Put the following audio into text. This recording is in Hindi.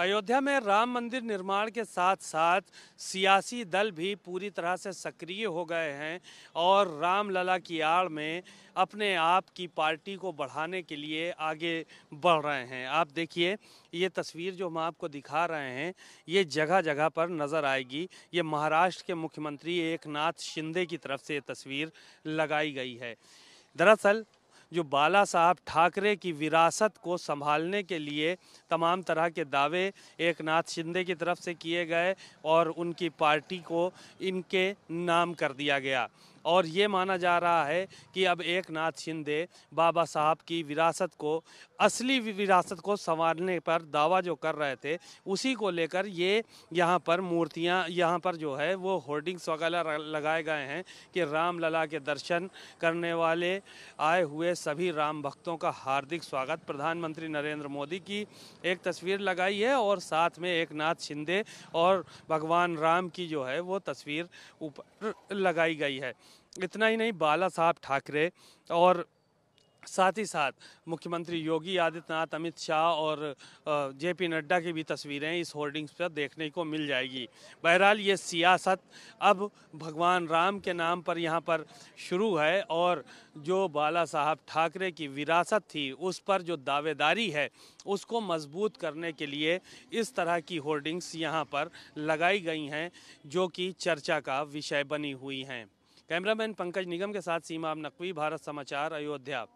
अयोध्या में राम मंदिर निर्माण के साथ साथ सियासी दल भी पूरी तरह से सक्रिय हो गए हैं और रामलला की आड़ में अपने आप की पार्टी को बढ़ाने के लिए आगे बढ़ रहे हैं आप देखिए ये तस्वीर जो हम आपको दिखा रहे हैं ये जगह जगह पर नज़र आएगी ये महाराष्ट्र के मुख्यमंत्री एकनाथ शिंदे की तरफ से ये तस्वीर लगाई गई है दरअसल जो बाला साहब ठाकरे की विरासत को संभालने के लिए तमाम तरह के दावे एक नाथ शिंदे की तरफ से किए गए और उनकी पार्टी को इनके नाम कर दिया गया और ये माना जा रहा है कि अब एक नाथ शिंदे बाबा साहब की विरासत को असली विरासत को संवारने पर दावा जो कर रहे थे उसी को लेकर ये यहाँ पर मूर्तियाँ यहाँ पर जो है वो होर्डिंग्स वगैरह लगाए गए हैं कि राम लला के दर्शन करने वाले आए हुए सभी राम भक्तों का हार्दिक स्वागत प्रधानमंत्री नरेंद्र मोदी की एक तस्वीर लगाई है और साथ में एक नाथ शिंदे और भगवान राम की जो है वो तस्वीर ऊपर लगाई गई है इतना ही नहीं बाला साहब ठाकरे और साथ ही साथ मुख्यमंत्री योगी आदित्यनाथ अमित शाह और जे पी नड्डा की भी तस्वीरें इस होर्डिंग्स पर देखने को मिल जाएगी बहरहाल ये सियासत अब भगवान राम के नाम पर यहाँ पर शुरू है और जो बाला साहब ठाकरे की विरासत थी उस पर जो दावेदारी है उसको मजबूत करने के लिए इस तरह की होर्डिंग्स यहाँ पर लगाई गई हैं जो कि चर्चा का विषय बनी हुई हैं कैमरामैन पंकज निगम के साथ सीमा नकवी भारत समाचार अयोध्या